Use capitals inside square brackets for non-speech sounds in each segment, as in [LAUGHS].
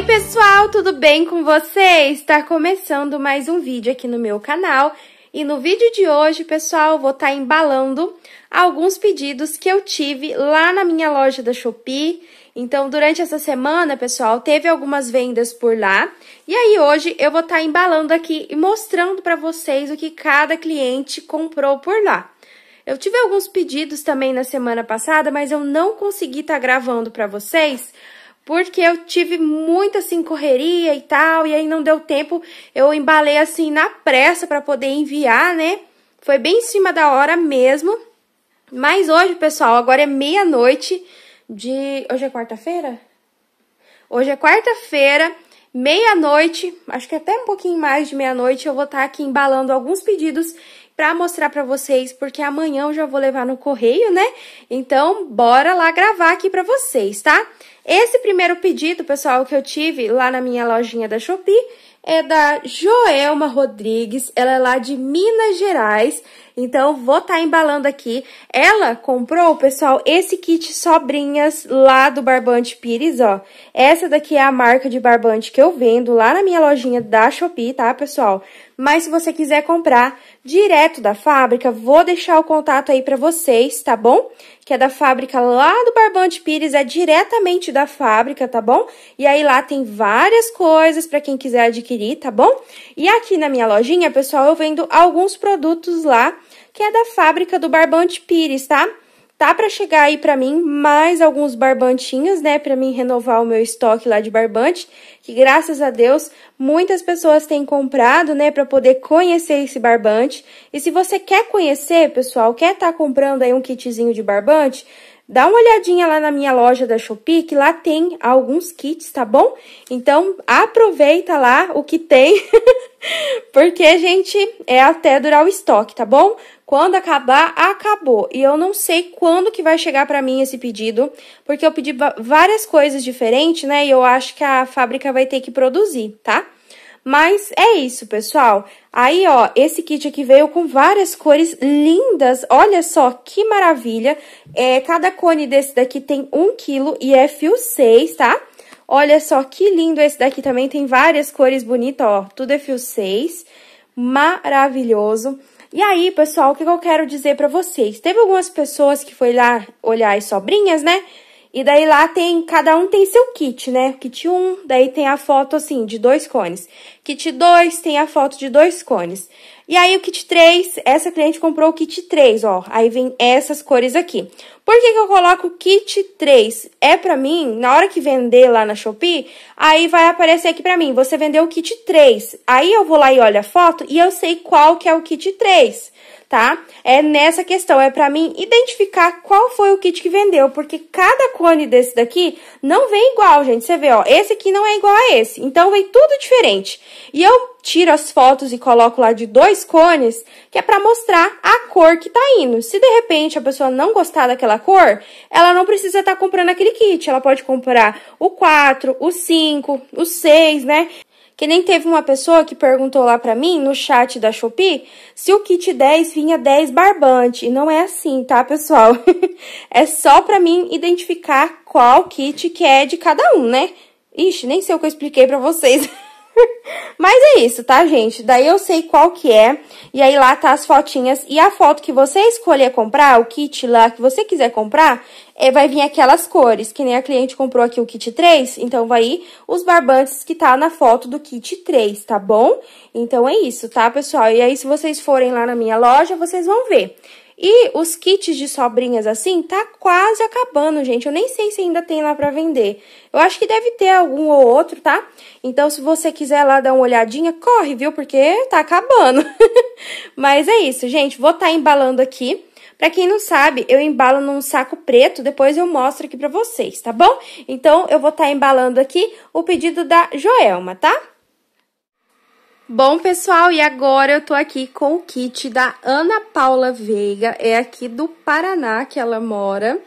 Oi pessoal, tudo bem com vocês? Está começando mais um vídeo aqui no meu canal e no vídeo de hoje, pessoal, vou estar tá embalando alguns pedidos que eu tive lá na minha loja da Shopee. Então, durante essa semana, pessoal, teve algumas vendas por lá. E aí, hoje, eu vou estar tá embalando aqui e mostrando para vocês o que cada cliente comprou por lá. Eu tive alguns pedidos também na semana passada, mas eu não consegui estar tá gravando para vocês porque eu tive muita assim correria e tal, e aí não deu tempo, eu embalei assim na pressa para poder enviar, né? Foi bem em cima da hora mesmo. Mas hoje, pessoal, agora é meia-noite de hoje é quarta-feira? Hoje é quarta-feira, meia-noite, acho que até um pouquinho mais de meia-noite eu vou estar tá aqui embalando alguns pedidos para mostrar para vocês, porque amanhã eu já vou levar no correio, né? Então, bora lá gravar aqui para vocês, tá? Esse primeiro pedido, pessoal, que eu tive lá na minha lojinha da Shopee é da Joelma Rodrigues, ela é lá de Minas Gerais então, vou estar tá embalando aqui. Ela comprou, pessoal, esse kit Sobrinhas lá do Barbante Pires, ó. Essa daqui é a marca de barbante que eu vendo lá na minha lojinha da Shopee, tá, pessoal? Mas se você quiser comprar direto da fábrica, vou deixar o contato aí para vocês, tá bom? Que é da fábrica lá do Barbante Pires, é diretamente da fábrica, tá bom? E aí lá tem várias coisas para quem quiser adquirir, tá bom? E aqui na minha lojinha, pessoal, eu vendo alguns produtos lá que é da fábrica do barbante Pires, tá? Tá para chegar aí para mim mais alguns barbantinhos, né, para mim renovar o meu estoque lá de barbante, que graças a Deus muitas pessoas têm comprado, né, para poder conhecer esse barbante. E se você quer conhecer, pessoal, quer estar tá comprando aí um kitzinho de barbante, Dá uma olhadinha lá na minha loja da Shopee, que lá tem alguns kits, tá bom? Então, aproveita lá o que tem [LAUGHS] [LAUGHS] Porque, gente, é até durar o estoque, tá bom? Quando acabar, acabou. E eu não sei quando que vai chegar para mim esse pedido, porque eu pedi várias coisas diferentes, né? E eu acho que a fábrica vai ter que produzir, tá? Mas é isso, pessoal. Aí, ó, esse kit aqui veio com várias cores lindas. Olha só que maravilha. É, cada cone desse daqui tem 1 um quilo e é fio 6, tá? Olha só que lindo esse daqui também, tem várias cores bonitas, ó. Tudo é fio 6, maravilhoso. E aí, pessoal, o que eu quero dizer pra vocês? Teve algumas pessoas que foi lá olhar as sobrinhas, né? E daí lá tem, cada um tem seu kit, né? Kit 1, daí tem a foto assim de dois cones. Kit 2 tem a foto de dois cones. E aí o kit 3, essa cliente comprou o kit 3, ó. Aí vem essas cores aqui. Por que, que eu coloco o kit 3? É pra mim, na hora que vender lá na Shopee, aí vai aparecer aqui pra mim, você vendeu o kit 3. Aí eu vou lá e olho a foto e eu sei qual que é o kit 3 tá? É nessa questão, é para mim identificar qual foi o kit que vendeu, porque cada cone desse daqui não vem igual, gente. Você vê, ó, esse aqui não é igual a esse, então vem tudo diferente. E eu tiro as fotos e coloco lá de dois cones, que é para mostrar a cor que tá indo. Se de repente a pessoa não gostar daquela cor, ela não precisa estar tá comprando aquele kit, ela pode comprar o 4, o 5, o 6, né? Que nem teve uma pessoa que perguntou lá para mim no chat da Shopee se o kit 10 vinha 10 barbante. E não é assim, tá, pessoal? [LAUGHS] é só para mim identificar qual kit que é de cada um, né? Ixi, nem sei o que eu expliquei para vocês. [LAUGHS] Mas é isso, tá, gente? Daí eu sei qual que é, e aí lá tá as fotinhas. E a foto que você escolher comprar, o kit lá que você quiser comprar, é, vai vir aquelas cores, que nem a cliente comprou aqui o kit 3, então vai ir os barbantes que tá na foto do kit 3, tá bom? Então é isso, tá, pessoal? E aí, se vocês forem lá na minha loja, vocês vão ver. E os kits de sobrinhas assim tá quase acabando, gente. Eu nem sei se ainda tem lá para vender. Eu acho que deve ter algum ou outro, tá? Então, se você quiser lá dar uma olhadinha, corre, viu? Porque tá acabando. [LAUGHS] Mas é isso, gente. Vou estar tá embalando aqui para quem não sabe, eu embalo num saco preto, depois eu mostro aqui para vocês, tá bom? Então, eu vou estar tá embalando aqui o pedido da Joelma, tá? Bom, pessoal, e agora eu tô aqui com o kit da Ana Paula Veiga, é aqui do Paraná que ela mora.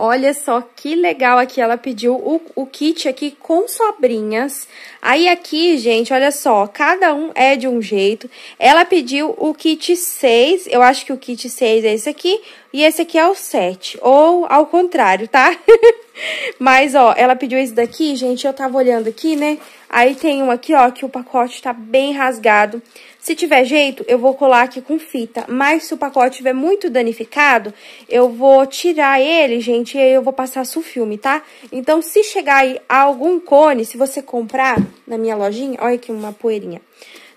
Olha só que legal aqui, ela pediu o, o kit aqui com sobrinhas. Aí aqui, gente, olha só, cada um é de um jeito. Ela pediu o kit 6, eu acho que o kit 6 é esse aqui, e esse aqui é o 7. Ou ao contrário, tá? [LAUGHS] Mas, ó, ela pediu esse daqui, gente, eu tava olhando aqui, né? Aí tem um aqui, ó, que o pacote tá bem rasgado. Se tiver jeito, eu vou colar aqui com fita. Mas se o pacote estiver muito danificado, eu vou tirar ele, gente, e aí eu vou passar sulfilme, tá? Então, se chegar aí algum cone, se você comprar na minha lojinha... Olha aqui uma poeirinha.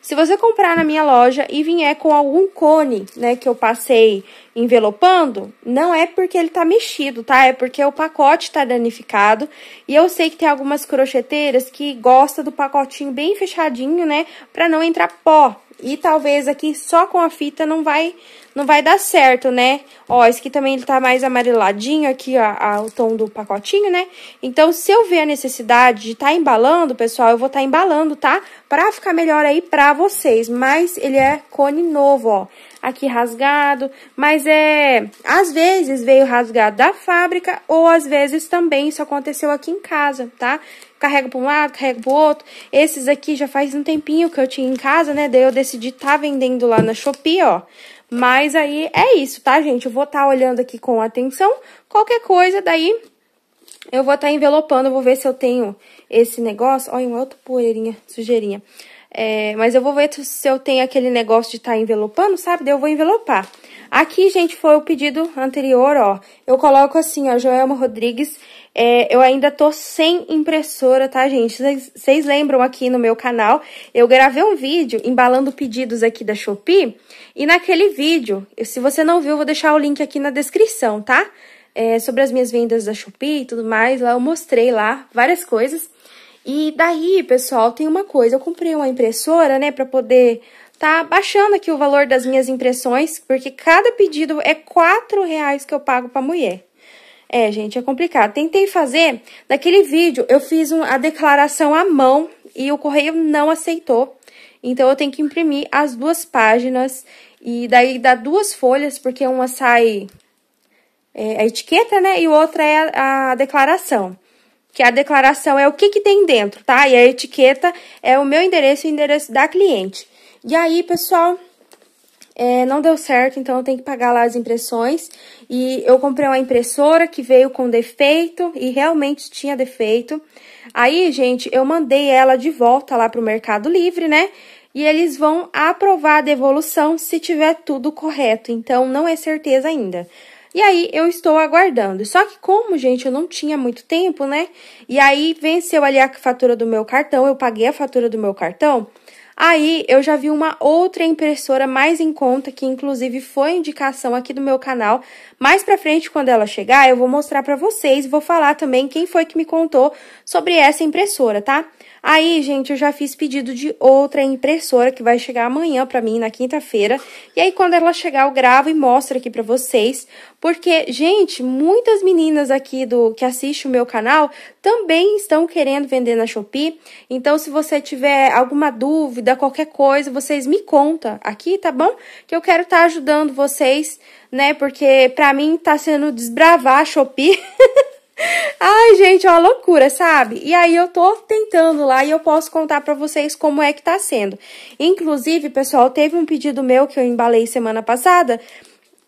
Se você comprar na minha loja e vier com algum cone, né, que eu passei envelopando, não é porque ele tá mexido, tá? É porque o pacote tá danificado. E eu sei que tem algumas crocheteiras que gosta do pacotinho bem fechadinho, né, para não entrar pó. E talvez aqui só com a fita não vai não vai dar certo, né? Ó, esse aqui também ele tá mais amareladinho aqui, ó, a, o tom do pacotinho, né? Então, se eu ver a necessidade de tá embalando, pessoal, eu vou tá embalando, tá? Pra ficar melhor aí pra vocês. Mas ele é cone novo, ó aqui rasgado, mas é, às vezes veio rasgado da fábrica ou às vezes também isso aconteceu aqui em casa, tá? Carrega para um lado, carrega para outro. Esses aqui já faz um tempinho que eu tinha em casa, né? Daí eu decidi tá vendendo lá na Shopee, ó. Mas aí é isso, tá, gente? Eu vou estar tá olhando aqui com atenção. Qualquer coisa, daí eu vou estar tá envelopando. Vou ver se eu tenho esse negócio. Olha, uma outra poeirinha, sujeirinha. É, mas eu vou ver se eu tenho aquele negócio de estar tá envelopando, sabe? Daí eu vou envelopar. Aqui, gente, foi o pedido anterior, ó. Eu coloco assim, ó, Joelma Rodrigues. É, eu ainda tô sem impressora, tá, gente? Vocês lembram aqui no meu canal, eu gravei um vídeo embalando pedidos aqui da Shopee. E naquele vídeo, se você não viu, eu vou deixar o link aqui na descrição, tá? É, sobre as minhas vendas da Shopee e tudo mais. Lá eu mostrei lá várias coisas. E daí, pessoal, tem uma coisa. Eu comprei uma impressora, né, pra poder tá baixando aqui o valor das minhas impressões, porque cada pedido é R$ reais que eu pago para mulher. É, gente, é complicado. Tentei fazer, naquele vídeo eu fiz um, a declaração à mão e o correio não aceitou. Então eu tenho que imprimir as duas páginas e daí dá duas folhas, porque uma sai é, a etiqueta, né, e outra é a, a, declaração. Que a declaração é o que, que tem dentro, tá? E a etiqueta é o meu endereço e o endereço da cliente. E aí, pessoal, é, não deu certo, então eu tenho que pagar lá as impressões. E eu comprei uma impressora que veio com defeito e realmente tinha defeito. Aí, gente, eu mandei ela de volta lá pro Mercado Livre, né? E eles vão aprovar a devolução se tiver tudo correto. Então, não é certeza ainda. E aí, eu estou aguardando. Só que como, gente, eu não tinha muito tempo, né? E aí, venceu ali a fatura do meu cartão, eu paguei a fatura do meu cartão. Aí eu já vi uma outra impressora mais em conta, que inclusive foi indicação aqui do meu canal. Mais pra frente, quando ela chegar, eu vou mostrar pra vocês, vou falar também quem foi que me contou sobre essa impressora, tá? Aí, gente, eu já fiz pedido de outra impressora que vai chegar amanhã para mim, na quinta-feira. E aí, quando ela chegar, eu gravo e mostro aqui para vocês. Porque, gente, muitas meninas aqui do que assistem o meu canal também estão querendo vender na Shopee. Então, se você tiver alguma dúvida, qualquer coisa, vocês me conta aqui, tá bom? Que eu quero estar tá ajudando vocês, né? Porque pra mim tá sendo desbravar a Shopee. [LAUGHS] Ai, gente, é uma loucura, sabe? E aí eu tô tentando lá e eu posso contar pra vocês como é que tá sendo. Inclusive, pessoal, teve um pedido meu que eu embalei semana passada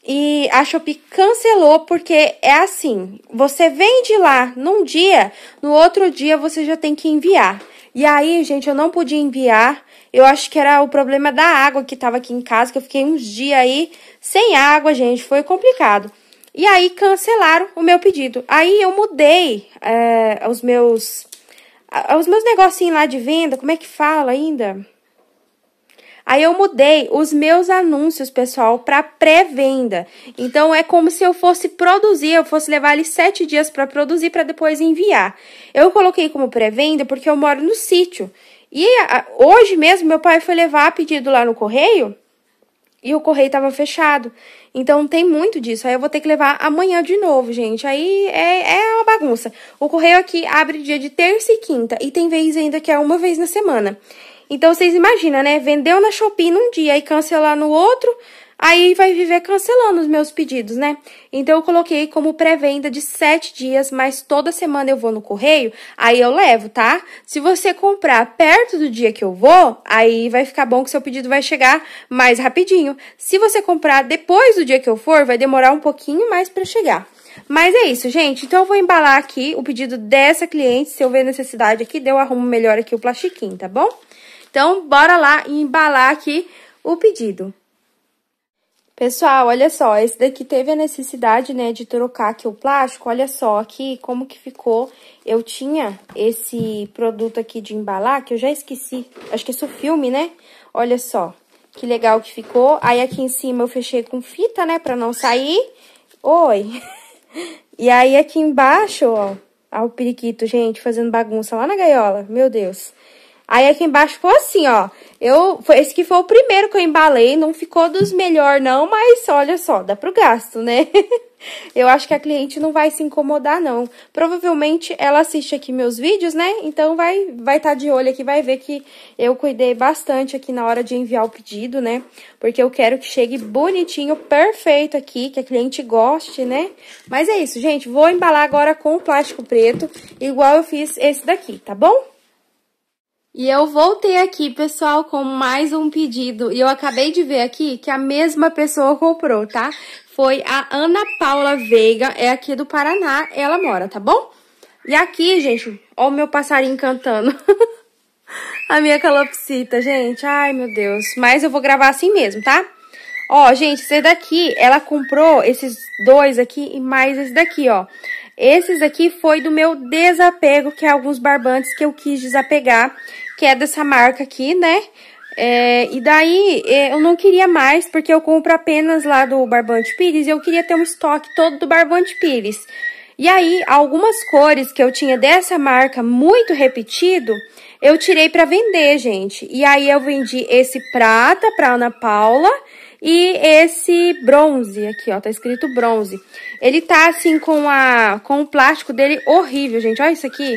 e a Shopee cancelou porque é assim, você vende lá num dia, no outro dia você já tem que enviar. E aí, gente, eu não podia enviar. Eu acho que era o problema da água que tava aqui em casa, que eu fiquei uns dias aí sem água, gente, foi complicado. E aí cancelaram o meu pedido. Aí eu mudei é, os meus os meus negocinhos lá de venda, como é que fala ainda? Aí eu mudei os meus anúncios, pessoal, para pré-venda. Então é como se eu fosse produzir, eu fosse levar ali sete dias para produzir para depois enviar. Eu coloquei como pré-venda porque eu moro no sítio. E hoje mesmo meu pai foi levar pedido lá no correio e o correio estava fechado. Então tem muito disso. Aí eu vou ter que levar amanhã de novo, gente. Aí é, é uma bagunça. O correio aqui abre dia de terça e quinta. E tem vez ainda que é uma vez na semana. Então vocês imaginam, né? Vendeu na Shopee num dia e cancela no outro. Aí vai viver cancelando os meus pedidos, né? Então eu coloquei como pré-venda de sete dias, mas toda semana eu vou no correio, aí eu levo, tá? Se você comprar perto do dia que eu vou, aí vai ficar bom que seu pedido vai chegar mais rapidinho. Se você comprar depois do dia que eu for, vai demorar um pouquinho mais para chegar. Mas é isso, gente. Então eu vou embalar aqui o pedido dessa cliente. Se eu ver necessidade aqui, deu arrumo melhor aqui o plastiquinho, tá bom? Então bora lá embalar aqui o pedido. Pessoal, olha só, esse daqui teve a necessidade, né, de trocar aqui o plástico. Olha só aqui como que ficou. Eu tinha esse produto aqui de embalar, que eu já esqueci. Acho que é filme, né? Olha só, que legal que ficou. Aí aqui em cima eu fechei com fita, né, pra não sair. Oi! [LAUGHS] E aí aqui embaixo, ó, ó o periquito, gente, fazendo bagunça lá na gaiola. Meu Deus! Aí aqui embaixo ficou assim, ó. Eu, foi, esse que foi o primeiro que eu embalei, não ficou dos melhor não, mas olha só, dá pro gasto, né? [LAUGHS] eu acho que a cliente não vai se incomodar, não. Provavelmente ela assiste aqui meus vídeos, né? Então vai estar vai tá de olho aqui, vai ver que eu cuidei bastante aqui na hora de enviar o pedido, né? Porque eu quero que chegue bonitinho, perfeito aqui, que a cliente goste, né? Mas é isso, gente. Vou embalar agora com o plástico preto, igual eu fiz esse daqui, tá bom? E eu voltei aqui, pessoal, com mais um pedido. E eu acabei de ver aqui que a mesma pessoa comprou, tá? Foi a Ana Paula Veiga, é aqui do Paraná, ela mora, tá bom? E aqui, gente, ó o meu passarinho cantando. [LAUGHS] a minha calopsita, gente. Ai, meu Deus. Mas eu vou gravar assim mesmo, tá? Ó, gente, esse daqui, ela comprou esses dois aqui e mais esse daqui, ó. Esses daqui foi do meu desapego, que é alguns barbantes que eu quis desapegar que é dessa marca aqui, né? É, e daí é, eu não queria mais, porque eu compro apenas lá do Barbante Pires e eu queria ter um estoque todo do Barbante Pires. E aí, algumas cores que eu tinha dessa marca muito repetido, eu tirei para vender, gente. E aí eu vendi esse prata pra Ana Paula e esse bronze aqui, ó, tá escrito bronze. Ele tá assim com a com o plástico dele horrível, gente. Olha isso aqui.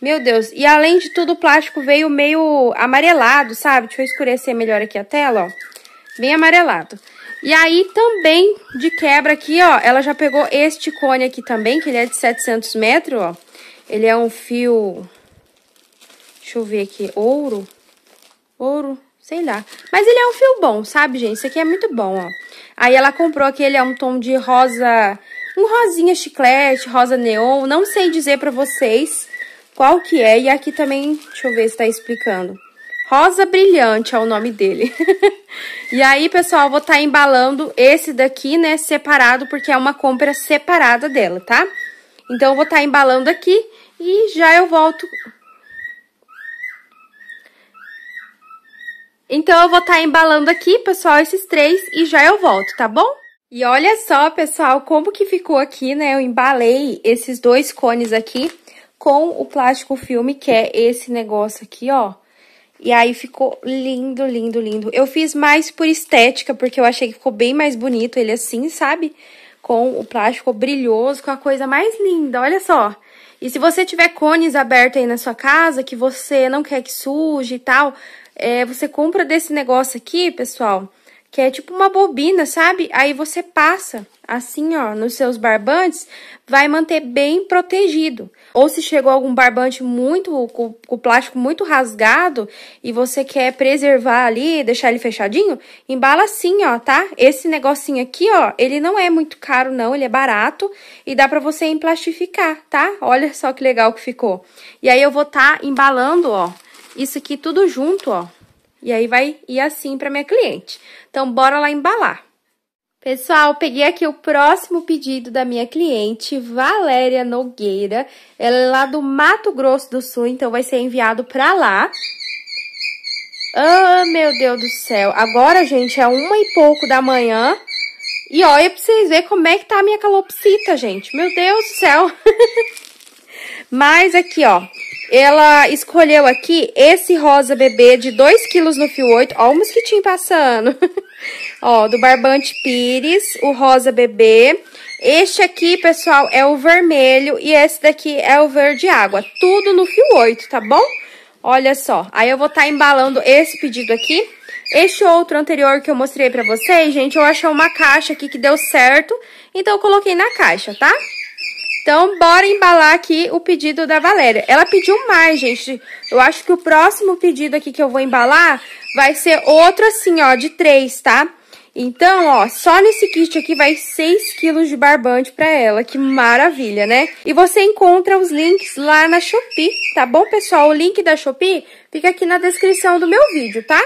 Meu Deus, e além de tudo, o plástico veio meio amarelado, sabe? Deixa eu escurecer melhor aqui a tela, ó. Bem amarelado. E aí também, de quebra aqui, ó, ela já pegou este cone aqui também, que ele é de 700 metros, ó. Ele é um fio... Deixa eu ver aqui, ouro? Ouro? Sei lá. Mas ele é um fio bom, sabe, gente? Isso aqui é muito bom, ó. Aí ela comprou aquele, é um tom de rosa... Um rosinha chiclete, rosa neon, não sei dizer pra vocês qual que é. E aqui também, deixa eu ver se tá explicando. Rosa Brilhante é o nome dele. [LAUGHS] e aí, pessoal, vou estar tá embalando esse daqui, né, separado, porque é uma compra separada dela, tá? Então, eu vou estar tá embalando aqui e já eu volto... Então, eu vou estar tá embalando aqui, pessoal, esses três e já eu volto, tá bom? E olha só, pessoal, como que ficou aqui, né? Eu embalei esses dois cones aqui com o plástico filme, que é esse negócio aqui, ó. E aí ficou lindo, lindo, lindo. Eu fiz mais por estética, porque eu achei que ficou bem mais bonito ele assim, sabe? Com o plástico brilhoso, com a coisa mais linda, olha só. E se você tiver cones abertos aí na sua casa, que você não quer que suje e tal, é, você compra desse negócio aqui, pessoal que é tipo uma bobina, sabe? Aí você passa assim, ó, nos seus barbantes, vai manter bem protegido. Ou se chegou algum barbante muito com, com o plástico muito rasgado e você quer preservar ali, deixar ele fechadinho, embala assim, ó, tá? Esse negocinho aqui, ó, ele não é muito caro não, ele é barato e dá para você emplastificar, tá? Olha só que legal que ficou. E aí eu vou tá embalando, ó, isso aqui tudo junto, ó. E aí vai ir assim para minha cliente. Então, bora lá embalar. Pessoal, peguei aqui o próximo pedido da minha cliente, Valéria Nogueira. Ela é lá do Mato Grosso do Sul, então vai ser enviado para lá. Ah, oh, meu Deus do céu. Agora, gente, é uma e pouco da manhã. E olha pra vocês verem como é que tá a minha calopsita, gente. Meu Deus do céu. [LAUGHS] Mas aqui, ó, ela escolheu aqui esse rosa bebê de 2 quilos no fio 8. Ó o mosquitinho passando. [LAUGHS] ó, do Barbante Pires, o rosa bebê. Este aqui, pessoal, é o vermelho e esse daqui é o verde água. Tudo no fio 8, tá bom? Olha só. Aí eu vou estar tá embalando esse pedido aqui. Este outro anterior que eu mostrei pra vocês, gente, eu achei uma caixa aqui que deu certo. Então eu coloquei na caixa, Tá? Então, bora embalar aqui o pedido da Valéria. Ela pediu mais, gente. Eu acho que o próximo pedido aqui que eu vou embalar vai ser outro assim, ó, de três, tá? Então, ó, só nesse kit aqui vai 6 quilos de barbante pra ela, que maravilha, né? E você encontra os links lá na Shopee, tá bom, pessoal? O link da Shopee fica aqui na descrição do meu vídeo, tá?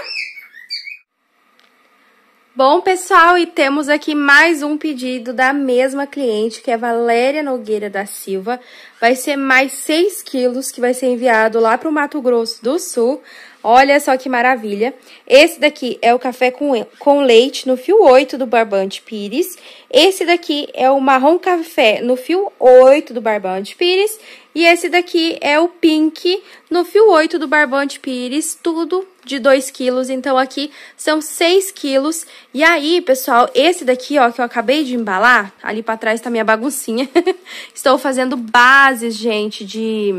Bom, pessoal, e temos aqui mais um pedido da mesma cliente, que é Valéria Nogueira da Silva. Vai ser mais 6 quilos que vai ser enviado lá para o Mato Grosso do Sul Olha só que maravilha. Esse daqui é o café com, com leite no fio 8 do barbante pires. Esse daqui é o marrom café no fio 8 do barbante pires. E esse daqui é o pink no fio 8 do barbante pires, tudo de 2 quilos. Então, aqui são 6 quilos. E aí, pessoal, esse daqui, ó, que eu acabei de embalar, ali pra trás tá minha baguncinha. [LAUGHS] Estou fazendo bases, gente, de...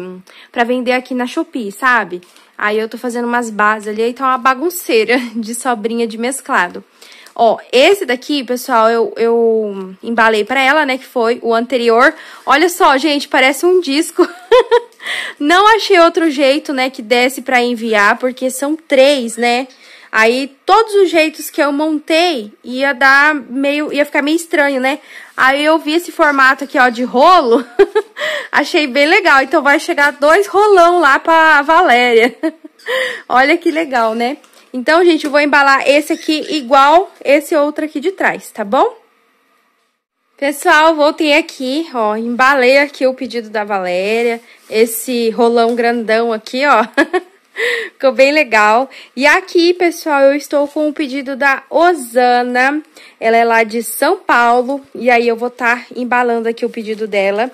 pra vender aqui na Shopee, sabe? Aí eu tô fazendo umas bases ali, aí tá uma bagunceira [LAUGHS] de sobrinha de mesclado. Ó, esse daqui, pessoal, eu, eu embalei pra ela, né, que foi o anterior. Olha só, gente, parece um disco. [LAUGHS] Não achei outro jeito, né, que desse pra enviar, porque são três, né? Aí todos os jeitos que eu montei ia dar meio, ia ficar meio estranho, né? Aí eu vi esse formato aqui, ó, de rolo [LAUGHS] Achei bem legal. Então vai chegar dois rolão lá pra Valéria. [LAUGHS] Olha que legal, né? Então, gente, eu vou embalar esse aqui igual esse outro aqui de trás, tá bom? Pessoal, voltei aqui, ó, embalei aqui o pedido da Valéria, esse rolão grandão aqui, ó. [LAUGHS] Ficou bem legal. E aqui, pessoal, eu estou com o pedido da Osana. Ela é lá de São Paulo. E aí eu vou estar tá embalando aqui o pedido dela.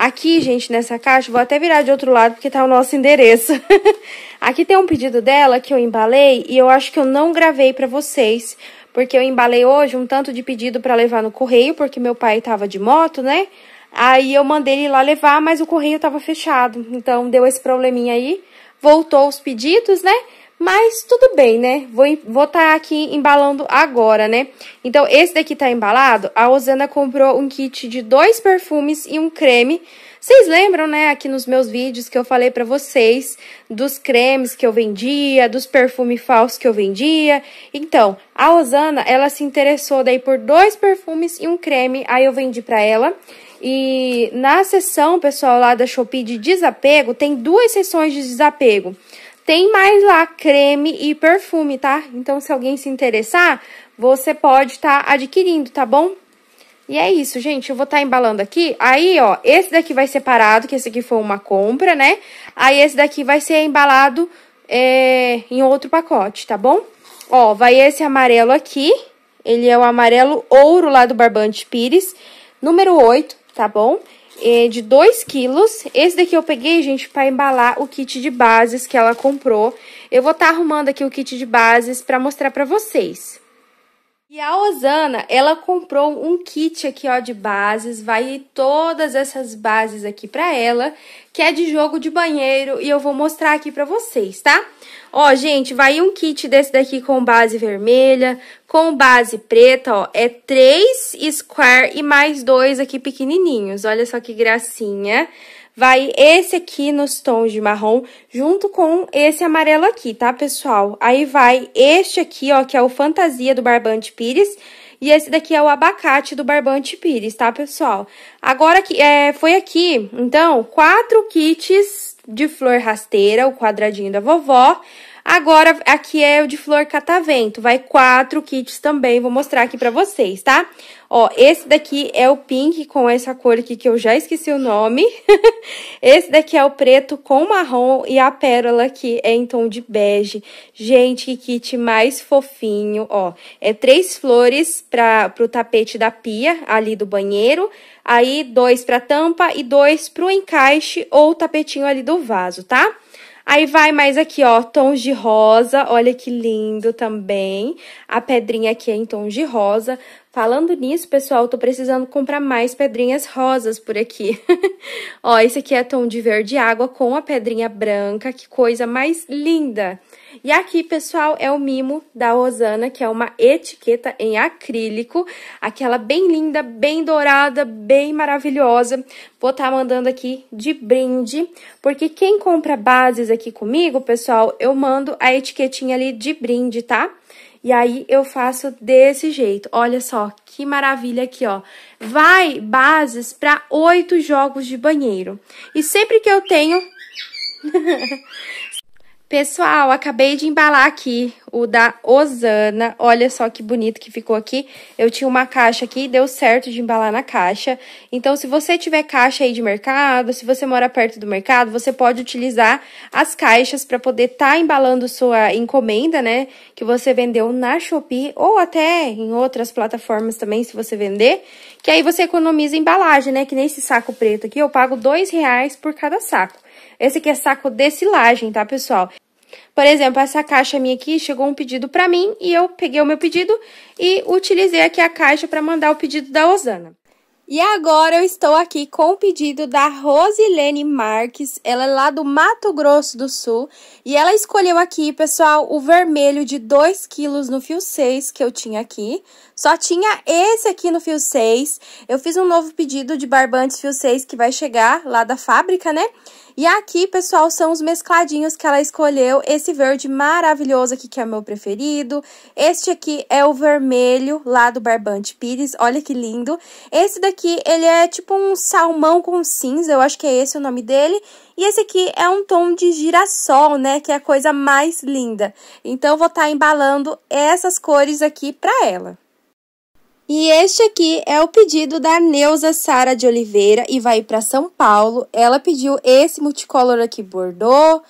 Aqui, gente, nessa caixa, vou até virar de outro lado porque tá o nosso endereço. [LAUGHS] aqui tem um pedido dela que eu embalei e eu acho que eu não gravei pra vocês, porque eu embalei hoje um tanto de pedido pra levar no correio, porque meu pai tava de moto, né? Aí eu mandei ele lá levar, mas o correio tava fechado, então deu esse probleminha aí. Voltou os pedidos, né? Mas tudo bem, né? Vou estar vou tá aqui embalando agora, né? Então, esse daqui tá embalado. A Osana comprou um kit de dois perfumes e um creme. Vocês lembram, né, aqui nos meus vídeos que eu falei pra vocês dos cremes que eu vendia, dos perfumes falsos que eu vendia? Então, a Osana, ela se interessou daí por dois perfumes e um creme. Aí eu vendi pra ela. E na sessão, pessoal, lá da Shopee de desapego, tem duas sessões de desapego. Tem mais lá creme e perfume, tá? Então, se alguém se interessar, você pode estar tá adquirindo, tá bom? E é isso, gente. Eu vou estar tá embalando aqui. Aí, ó, esse daqui vai separado, que esse aqui foi uma compra, né? Aí, esse daqui vai ser embalado é, em outro pacote, tá bom? Ó, vai esse amarelo aqui. Ele é o amarelo ouro lá do Barbante Pires. Número 8, tá bom? É, de 2 quilos. Esse daqui eu peguei, gente, para embalar o kit de bases que ela comprou. Eu vou estar tá arrumando aqui o kit de bases para mostrar para vocês. E a Osana, ela comprou um kit aqui, ó, de bases, vai todas essas bases aqui pra ela, que é de jogo de banheiro, e eu vou mostrar aqui pra vocês, tá? Ó, gente, vai um kit desse daqui com base vermelha, com base preta, ó, é três square e mais dois aqui pequenininhos, olha só que gracinha vai esse aqui nos tons de marrom, junto com esse amarelo aqui, tá, pessoal? Aí vai este aqui, ó, que é o Fantasia do Barbante Pires, e esse daqui é o abacate do Barbante Pires, tá, pessoal? Agora, que é, foi aqui, então, quatro kits de flor rasteira, o quadradinho da vovó, Agora, aqui é o de flor catavento, vai quatro kits também, vou mostrar aqui pra vocês, tá? Ó, esse daqui é o pink com essa cor aqui que eu já esqueci o nome. [LAUGHS] esse daqui é o preto com marrom e a pérola aqui é em tom de bege. Gente, que kit mais fofinho, ó. É três flores pra, pro tapete da pia, ali do banheiro. Aí, dois pra tampa e dois pro encaixe ou tapetinho ali do vaso, Tá? Aí vai mais aqui, ó, tons de rosa, olha que lindo também. A pedrinha aqui é em tons de rosa. Falando nisso, pessoal, tô precisando comprar mais pedrinhas rosas por aqui. [LAUGHS] ó, esse aqui é tom de verde água com a pedrinha branca, que coisa mais linda! Linda! E aqui, pessoal, é o mimo da Rosana, que é uma etiqueta em acrílico, aquela bem linda, bem dourada, bem maravilhosa. Vou estar tá mandando aqui de brinde, porque quem compra bases aqui comigo, pessoal, eu mando a etiquetinha ali de brinde, tá? E aí eu faço desse jeito. Olha só que maravilha aqui, ó. Vai bases para oito jogos de banheiro. E sempre que eu tenho [LAUGHS] Pessoal, acabei de embalar aqui o da Osana. Olha só que bonito que ficou aqui. Eu tinha uma caixa aqui, deu certo de embalar na caixa. Então, se você tiver caixa aí de mercado, se você mora perto do mercado, você pode utilizar as caixas para poder estar tá embalando sua encomenda, né? Que você vendeu na Shopee ou até em outras plataformas também, se você vender. Que aí você economiza embalagem, né? Que nesse saco preto aqui, eu pago dois reais por cada saco. Esse aqui é saco de silagem, tá, pessoal? Por exemplo, essa caixa minha aqui chegou um pedido para mim e eu peguei o meu pedido e utilizei aqui a caixa para mandar o pedido da Osana. E agora eu estou aqui com o pedido da Rosilene Marques, ela é lá do Mato Grosso do Sul, e ela escolheu aqui, pessoal, o vermelho de 2 quilos no fio 6 que eu tinha aqui, só tinha esse aqui no fio 6, eu fiz um novo pedido de barbantes fio 6 que vai chegar lá da fábrica, né? E aqui, pessoal, são os mescladinhos que ela escolheu. Esse verde maravilhoso aqui, que é o meu preferido. Este aqui é o vermelho, lá do Barbante Pires. Olha que lindo. Esse daqui, ele é tipo um salmão com cinza, eu acho que é esse o nome dele. E esse aqui é um tom de girassol, né, que é a coisa mais linda. Então, vou estar tá embalando essas cores aqui pra ela. E este aqui é o pedido da Neuza Sara de Oliveira e vai para São Paulo. Ela pediu esse multicolor aqui bordô,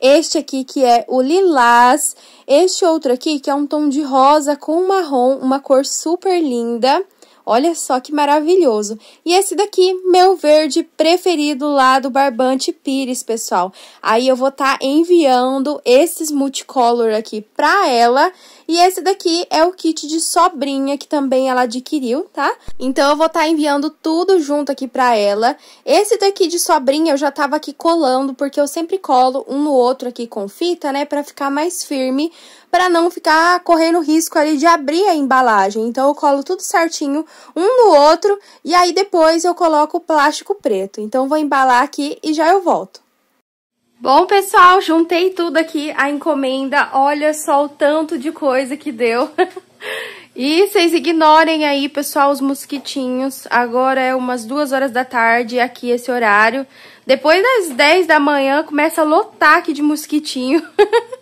este aqui que é o lilás, este outro aqui que é um tom de rosa com marrom, uma cor super linda. Olha só que maravilhoso. E esse daqui, meu verde preferido lá do Barbante Pires, pessoal. Aí eu vou estar tá enviando esses multicolor aqui para ela e esse daqui é o kit de sobrinha que também ela adquiriu, tá? Então eu vou estar tá enviando tudo junto aqui pra ela. Esse daqui de sobrinha eu já tava aqui colando, porque eu sempre colo um no outro aqui com fita, né? Pra ficar mais firme, para não ficar correndo risco ali de abrir a embalagem. Então eu colo tudo certinho um no outro e aí depois eu coloco o plástico preto. Então vou embalar aqui e já eu volto. Bom, pessoal, juntei tudo aqui, a encomenda, olha só o tanto de coisa que deu. [LAUGHS] e vocês ignorem aí, pessoal, os mosquitinhos. Agora é umas duas horas da tarde, aqui esse horário. Depois das 10 da manhã, começa a lotar aqui de mosquitinho. [LAUGHS]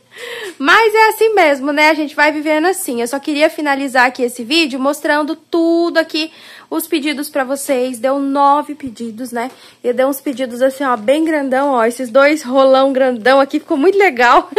Mas é assim mesmo, né? A gente vai vivendo assim. Eu só queria finalizar aqui esse vídeo mostrando tudo aqui, os pedidos para vocês, deu nove pedidos, né? E deu uns pedidos assim, ó, bem grandão, ó, esses dois rolão grandão aqui, ficou muito legal.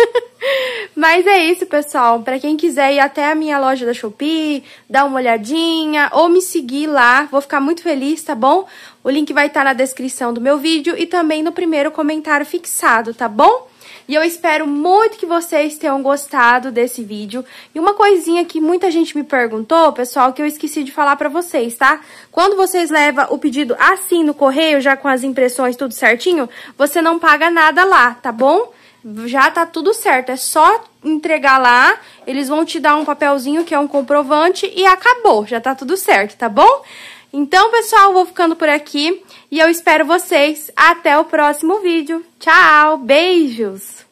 [LAUGHS] Mas é isso, pessoal. Para quem quiser ir até a minha loja da Shopee, dar uma olhadinha ou me seguir lá, vou ficar muito feliz, tá bom? O link vai estar tá na descrição do meu vídeo e também no primeiro comentário fixado, tá bom? E eu espero muito que vocês tenham gostado desse vídeo. E uma coisinha que muita gente me perguntou, pessoal, que eu esqueci de falar pra vocês, tá? Quando vocês levam o pedido assim no correio, já com as impressões tudo certinho, você não paga nada lá, tá bom? já tá tudo certo. É só entregar lá, eles vão te dar um papelzinho que é um comprovante e acabou, já tá tudo certo, tá bom? Então, pessoal, vou ficando por aqui e eu espero vocês até o próximo vídeo. Tchau, beijos!